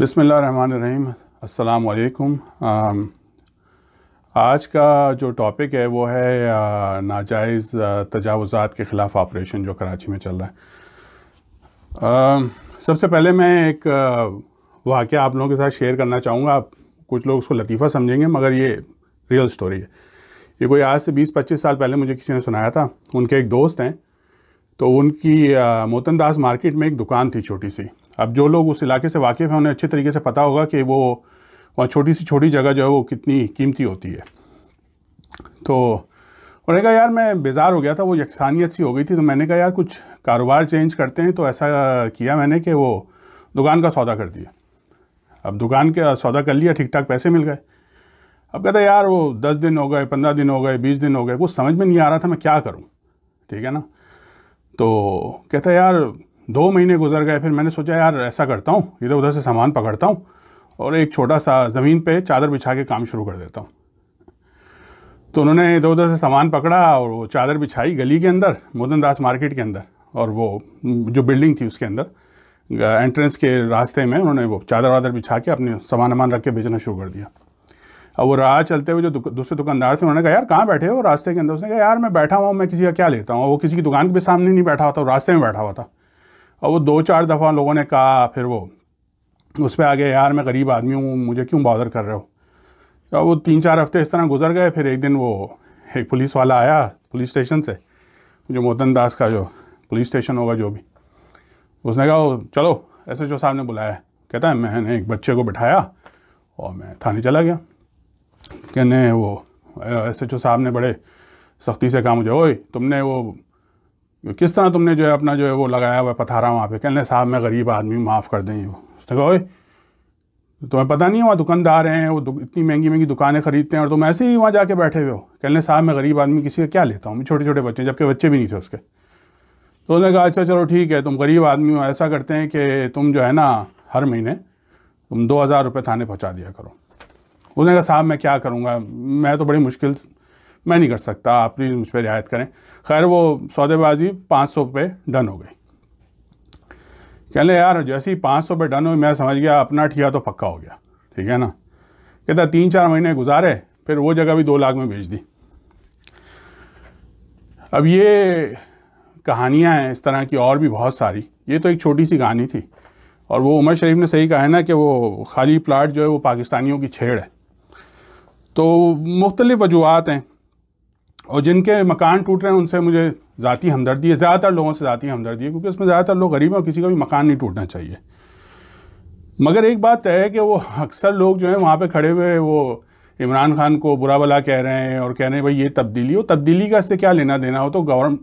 बसमीम अल्लाम आज का जो टॉपिक है वो है नाजायज़ तजावज़ात के ख़िलाफ़ ऑपरेशन जो कराची में चल रहा है सबसे पहले मैं एक वाक़ आप लोगों के साथ शेयर करना चाहूँगा आप कुछ लोग उसको लतीफ़ा समझेंगे मगर ये रियल स्टोरी है ये कोई आज से 20-25 साल पहले मुझे किसी ने सुनाया था उनके एक दोस्त हैं तो उनकी मोतन दास मार्केट में एक दुकान थी छोटी सी अब जो लोग उस इलाके से वाकिफ़ हैं उन्हें अच्छे तरीके से पता होगा कि वो वहाँ छोटी सी छोटी जगह जो है वो कितनी कीमती होती है तो उन्होंने कहा यार मैं बेजार हो गया था वो यकसानियत सी हो गई थी तो मैंने कहा यार कुछ कारोबार चेंज करते हैं तो ऐसा किया मैंने कि वो दुकान का सौदा कर दिया अब दुकान का सौदा कर लिया ठीक ठाक पैसे मिल गए अब कहता यार वो दस दिन हो गए पंद्रह दिन हो गए बीस दिन हो गए कुछ समझ में नहीं आ रहा था मैं क्या करूँ ठीक है ना तो कहता यार दो महीने गुजर गए फिर मैंने सोचा यार ऐसा करता हूँ इधर उधर से सामान पकड़ता हूँ और एक छोटा सा ज़मीन पे चादर बिछा के काम शुरू कर देता हूँ तो उन्होंने इधर उधर से सामान पकड़ा और वो चादर बिछाई गली के अंदर मोदन दास मार्केट के अंदर और वो जो बिल्डिंग थी उसके अंदर एंट्रेंस के रास्ते में उन्होंने वो चादर वादर बिछा के अपने सामान वामान रख के बेचना शुरू कर दिया अब वो राह चलते हुए जो दुक, दूसरे दुकानदार थे उन्होंने कहा यार कहाँ बैठे हो रास्ते के अंदर उसने कहा यार मैं बैठा हुआ मैं किसी का क्या लेता हूँ वो किसी की दुकान के सामने नहीं बैठा हुआ था रास्ते में बैठा हुआ था और वो दो चार दफ़ा लोगों ने कहा फिर वो उस पर आ गया यार मैं गरीब आदमी हूँ मुझे क्यों बॉदर कर रहे हो तो वो तीन चार हफ्ते इस तरह गुजर गए फिर एक दिन वो एक पुलिस वाला आया पुलिस स्टेशन से जो मोहतन दास का जो पुलिस स्टेशन होगा जो भी उसने कहा चलो एस एच ओ साहब ने बुलाया कहता है मैंने एक बच्चे को बिठाया और मैं थाने चला गया कहने वो एस एच ओ साहब ने बड़े सख्ती से कहा मुझे ओए तुमने वो किस तरह तुमने जो है अपना जो है वो लगाया हुआ पथारा वहाँ पे कहने साहब मैं गरीब आदमी माफ़ कर दें वो उसने कहा तुम्हें पता नहीं है वहाँ दुकानदार हैं वो इतनी महंगी महंगी दुकानें खरीदते हैं और तुम ऐसे ही वहाँ जाके बैठे हुए हो कहने साहब मैं गरीब आदमी किसी का क्या लेता हूँ मैं छोटे छोटे बच्चे जबकि बच्चे भी नहीं थे उसके तो उसने कहा अच्छा चलो ठीक है तुम गरीब आदमी हो ऐसा करते हैं कि तुम जो है ना हर महीने तुम दो हज़ार रुपये थाने पहुँचा दिया करो उसने कहा साहब मैं क्या करूँगा मैं तो बड़ी मुश्किल मैं नहीं कर सकता आप प्लीज़ मुझ पर रियायत करें खैर वो सौदेबाजी पाँच सौ पे डन हो गई कह लें यार जैसे ही पाँच सौ पे डन हो मैं समझ गया अपना ठिया तो पक्का हो गया ठीक है ना कहता तीन चार महीने गुजारे फिर वो जगह भी दो लाख में बेच दी अब ये कहानियाँ हैं इस तरह की और भी बहुत सारी ये तो एक छोटी सी कहानी थी और वो उमर शरीफ ने सही कहा है ना कि वो खाली प्लाट जो है वो पाकिस्तानियों की छेड़ है तो मुख्तलिफ़ वजूहत हैं और जिनके मकान टूट रहे हैं उनसे मुझे ज़ाती हमदर्दी है ज़्यादातर लोगों से ज़ाती हमदर्दी है क्योंकि उसमें ज़्यादातर लोग गरीब हैं और किसी का भी मकान नहीं टूटना चाहिए मगर एक बात तय है कि वो अक्सर लोग जो हैं वहाँ पर खड़े हुए वो इमरान खान को बुरा भला कह रहे हैं और कह रहे हैं भाई ये तब्दीली हो तब्दीली का इससे क्या लेना देना हो तो गवर्म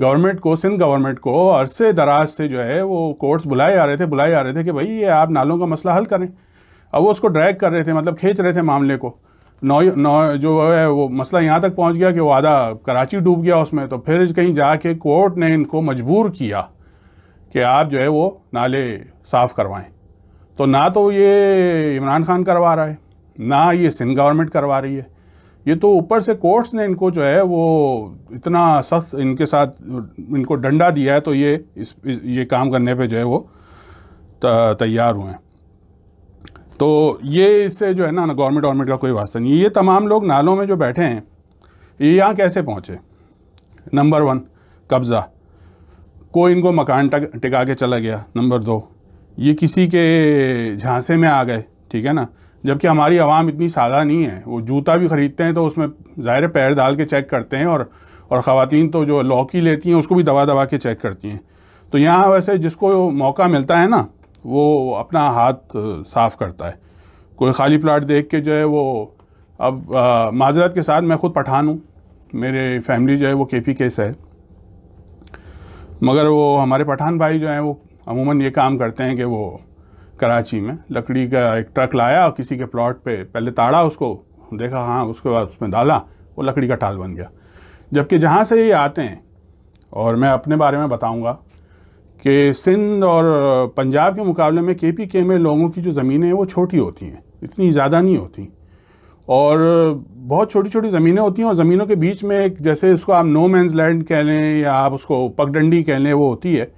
गवर्नमेंट को सिंध गवर्नमेंट को अरसे दराज से जो है वो कोर्ट्स बुलाए आ रहे थे बुलाए आ रहे थे कि भाई ये आप नालों का मसला हल करें अब वो उसको ड्रैग कर रहे थे मतलब खींच रहे थे मामले को नौ नौ जो है वो मसला यहाँ तक पहुँच गया कि वो आधा कराची डूब गया उसमें तो फिर कहीं जाके कोर्ट ने इनको मजबूर किया कि आप जो है वो नाले साफ़ करवाएं तो ना तो ये इमरान खान करवा रहा है ना ये सिंध गवर्नमेंट करवा रही है ये तो ऊपर से कोर्ट्स ने इनको जो है वो इतना सख्त इनके साथ इनको डंडा दिया है तो ये इस, ये काम करने पे जो है वो तैयार हुए हैं तो ये इससे जो है ना गवर्नमेंट गवर्नमेंट का कोई वास्ता नहीं ये तमाम लोग नालों में जो बैठे हैं ये यहाँ कैसे पहुँचे नंबर वन कब्ज़ा कोई इनको मकान टिका के चला गया नंबर दो ये किसी के झांसे में आ गए ठीक है ना जबकि हमारी आवाम इतनी सादा नहीं है वो जूता भी ख़रीदते हैं तो उसमें ज़ाहिर पैर डाल के चेक करते हैं और और ख़वान तो जो लौकी लेती हैं उसको भी दबा दबा के चेक करती हैं तो यहाँ वैसे जिसको मौका मिलता है ना वो अपना हाथ साफ करता है कोई खाली प्लाट देख के जो है वो अब माजरत के साथ मैं ख़ुद पठान हूँ मेरे फैमिली जो है वो के पी केस है मगर वो हमारे पठान भाई जो हैं वो अमूमन ये काम करते हैं कि वो कराची में लकड़ी का एक ट्रक लाया किसी के प्लॉट पे पहले ताड़ा उसको देखा हाँ उसके बाद उसमें डाला वो लकड़ी का टाल बन गया जबकि जहाँ से ये आते हैं और मैं अपने बारे में बताऊँगा कि सिंध और पंजाब के मुकाबले में के पी के में लोगों की जो ज़मीनें हैं वो छोटी होती हैं इतनी ज़्यादा नहीं होती और बहुत छोटी छोटी ज़मीनें होती हैं और ज़मीनों के बीच में एक जैसे इसको आप नो मैंस लैंड कह लें या आप उसको पगडंडी कह लें वो होती है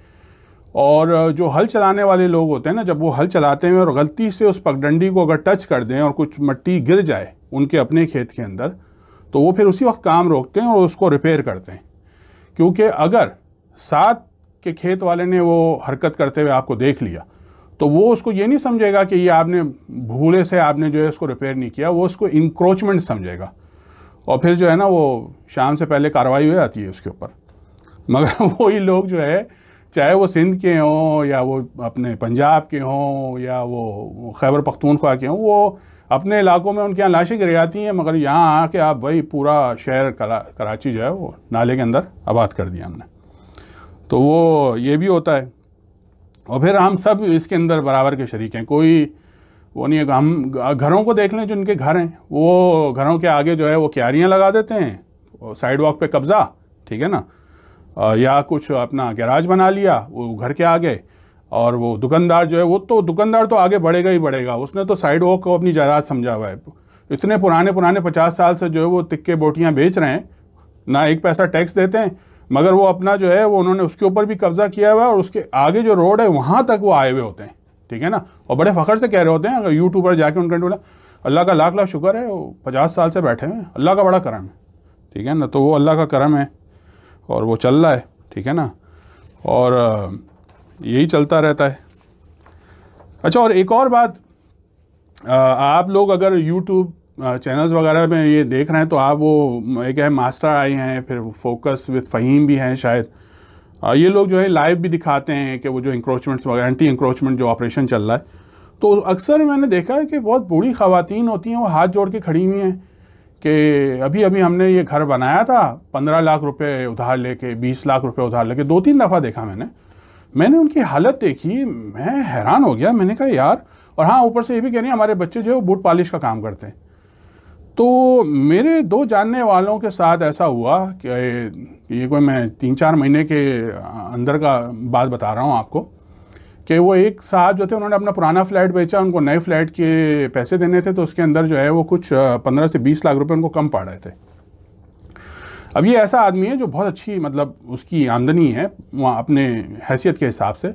और जो हल चलाने वाले लोग होते हैं ना जब वो हल चलाते हैं और गलती से उस पगडंडी को अगर टच कर दें और कुछ मिट्टी गिर जाए उनके अपने खेत के अंदर तो वो फिर उसी वक्त काम रोकते हैं और उसको रिपेयर करते हैं क्योंकि अगर सात कि खेत वाले ने वो हरकत करते हुए आपको देख लिया तो वो उसको ये नहीं समझेगा कि ये आपने भूले से आपने जो है इसको रिपेयर नहीं किया वो उसको इंक्रोचमेंट समझेगा और फिर जो है ना वो शाम से पहले कार्रवाई हो जाती है उसके ऊपर मगर वही लोग जो है चाहे वो सिंध के हों या वो अपने पंजाब के हों या वो खैबर पख्तूनख्वा के हों वो अपने इलाकों में उनके यहाँ लाशें गिर जाती हैं मगर यहाँ आके आप भाई पूरा शहर करा, कराची जो है वो नाले के अंदर आबाद कर दिया हमने तो वो ये भी होता है और फिर हम सब इसके अंदर बराबर के शरीक हैं कोई वो नहीं है हम घरों को देख लें जिनके घर हैं वो घरों के आगे जो है वो क्यारियाँ लगा देते हैं साइड वॉक पर कब्ज़ा ठीक है ना या कुछ अपना गैराज बना लिया वो घर के आगे और वो दुकानदार जो है वो तो दुकानदार तो आगे बढ़ेगा ही बढ़ेगा उसने तो साइड वॉक को अपनी जायदाद समझा हुआ है इतने पुराने पुराने पचास साल से जो है वो तिक्के बोटियाँ बेच रहे हैं ना एक पैसा टैक्स देते हैं मगर वो अपना जो है वो उन्होंने उसके ऊपर भी कब्जा किया हुआ है और उसके आगे जो रोड है वहाँ तक वो आए हुए होते हैं ठीक है ना और बड़े फ़खर से कह रहे होते हैं अगर यूट्यूब पर जाके उनका बोला अल्लाह का लाख लाख शुक्र है वो पचास साल से बैठे हैं अल्लाह का बड़ा करम है ठीक है ना तो वो अल्लाह का करम है और वो चल रहा है ठीक है ना और यही चलता रहता है अच्छा और एक और बात आप लोग अगर यूट्यूब चैनल्स वगैरह में ये देख रहे हैं तो आप वो एक है मास्टर आए हैं फिर फोकस विद फ़हीम भी हैं शायद ये लोग जो है लाइव भी दिखाते हैं कि वो जो इंक्रोचमेंट्स वगैरह एंटी इंक्रोचमेंट जो ऑपरेशन चल रहा है तो अक्सर मैंने देखा है कि बहुत बूढ़ी खातन होती हैं वो हाथ जोड़ के खड़ी हुई हैं कि अभी अभी हमने ये घर बनाया था पंद्रह लाख रुपये उधार लेके बीस लाख रुपये उधार लेके दो तीन दफ़ा देखा मैंने मैंने उनकी हालत देखी मैं हैरान हो गया मैंने कहा यार और हाँ ऊपर से ये भी कह रही हमारे बच्चे जो है वो बूट पॉलिश का काम करते हैं तो मेरे दो जानने वालों के साथ ऐसा हुआ कि ये कोई मैं तीन चार महीने के अंदर का बात बता रहा हूँ आपको कि वो एक साहब जो थे उन्होंने अपना पुराना फ्लैट बेचा उनको नए फ्लैट के पैसे देने थे तो उसके अंदर जो है वो कुछ पंद्रह से बीस लाख रुपए उनको कम पड़ रहे थे अब ये ऐसा आदमी है जो बहुत अच्छी मतलब उसकी आमदनी है वहाँ अपने हैसियत के हिसाब से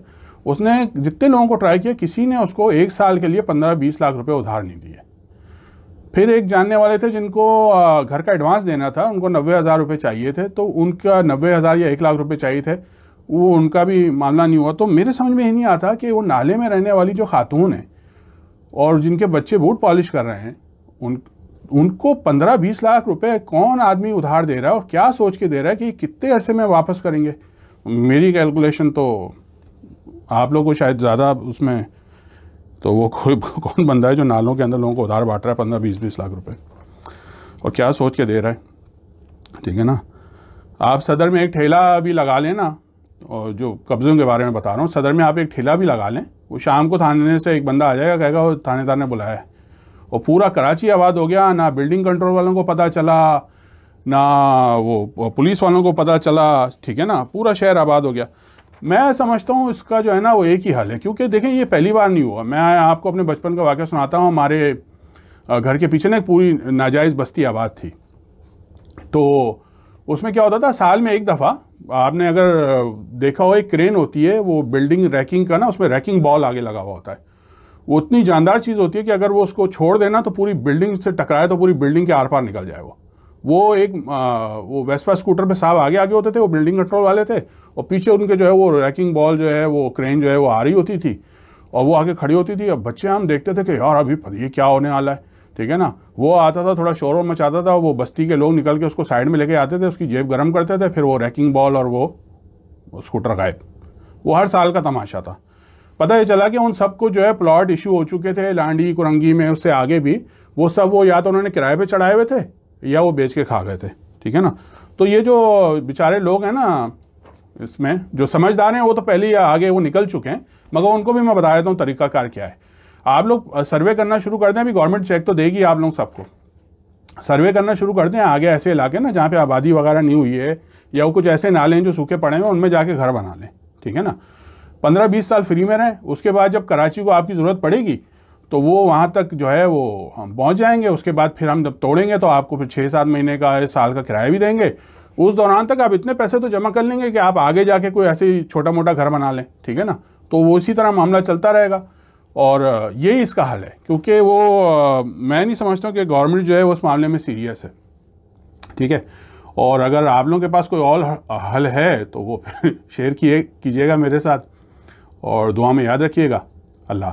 उसने जितने लोगों को ट्राई किया किसी ने उसको एक साल के लिए पंद्रह बीस लाख रुपये उधार नहीं दिए फिर एक जानने वाले थे जिनको घर का एडवांस देना था उनको नब्बे हज़ार रुपये चाहिए थे तो उनका नब्बे हज़ार या एक लाख रुपये चाहिए थे वो उनका भी मामला नहीं हुआ तो मेरे समझ में ही नहीं आता कि वो नाले में रहने वाली जो खातून हैं और जिनके बच्चे बूट पॉलिश कर रहे हैं उन उनको पंद्रह बीस लाख रुपए कौन आदमी उधार दे रहा है और क्या सोच के दे रहा है कि कितने अरसे में वापस करेंगे मेरी कैलकुलेशन तो आप लोग को शायद ज़्यादा उसमें तो वो कोई कौन बंदा है जो नालों के अंदर लोगों को उधार बांट रहा है पंद्रह बीस बीस लाख रुपए और क्या सोच के दे रहा है ठीक है ना आप सदर में एक ठेला भी लगा लें ना और जो कब्ज़ों के बारे में बता रहा हूँ सदर में आप एक ठेला भी लगा लें वो शाम को थाने से एक बंदा आ जाएगा कहेगा वो थानेदार ने बुलाया है और पूरा कराची आबाद हो गया ना बिल्डिंग कंट्रोल वालों को पता चला ना वो पुलिस वालों को पता चला ठीक है ना पूरा शहर आबाद हो गया मैं समझता हूँ इसका जो है ना वो एक ही हल है क्योंकि देखें ये पहली बार नहीं हुआ मैं आपको अपने बचपन का वाक्य सुनाता हूँ हमारे घर के पीछे ना पूरी नाजायज़ बस्ती आबाद थी तो उसमें क्या होता था साल में एक दफ़ा आपने अगर देखा हो एक क्रेन होती है वो बिल्डिंग रैकिंग का ना उसमें रैकिंग बॉल आगे लगा हुआ होता है वो उतनी जानदार चीज़ होती है कि अगर वो उसको छोड़ देना तो पूरी बिल्डिंग से टकराए तो पूरी बिल्डिंग के आर पार निकल जाए वो वो एक आ, वो वेस्पा स्कूटर पे साहब आगे आगे होते थे वो बिल्डिंग कंट्रोल वाले थे और पीछे उनके जो है वो रैकिंग बॉल जो है वो क्रेन जो है वो आ रही होती थी और वो आके खड़ी होती थी अब बच्चे हम देखते थे कि यार अभी ये क्या होने वाला है ठीक है ना वो आता था थोड़ा में मचाता था वो बस्ती के लोग निकल के उसको साइड में लेके आते थे उसकी जेब गर्म करते थे फिर वो रैकिंग बॉल और वो स्कूटर गायब वो हर साल का तमाशा था पता ये चला कि उन सबको जो है प्लॉट इशू हो चुके थे लांडी कुरंगी में उससे आगे भी वो सब वो या तो उन्होंने किराए पर चढ़ाए हुए थे या वो बेच के खा गए थे ठीक है ना तो ये जो बेचारे लोग हैं ना इसमें जो समझदार हैं वो तो पहले ही आगे वो निकल चुके हैं मगर उनको भी मैं बता देता हूँ तरीकाकार क्या है आप लोग सर्वे करना शुरू कर दें अभी गवर्नमेंट चेक तो देगी आप लोग सबको सर्वे करना शुरू कर दें आगे ऐसे इलाके ना जहाँ पे आबादी वगैरह नहीं हुई है या वो कुछ ऐसे नाले हैं जो सूखे पड़े हैं उनमें जाके घर बना लें ठीक है ना पंद्रह बीस साल फ्री में रहें उसके बाद जब कराची को आपकी ज़रूरत पड़ेगी तो वो वहाँ तक जो है वो हम पहुँच जाएंगे उसके बाद फिर हम जब तोड़ेंगे तो आपको फिर छः सात महीने का साल का किराया भी देंगे उस दौरान तक आप इतने पैसे तो जमा कर लेंगे कि आप आगे जाके कोई ऐसे छोटा मोटा घर बना लें ठीक है ना तो वो इसी तरह मामला चलता रहेगा और यही इसका हल है क्योंकि वो मैं नहीं समझता हूँ कि गवर्नमेंट जो है वो उस मामले में सीरियस है ठीक है और अगर आप लोगों के पास कोई और हल है तो वो फिर शेयर किए कीजिएगा मेरे साथ और दुआ में याद रखिएगा अल्लाह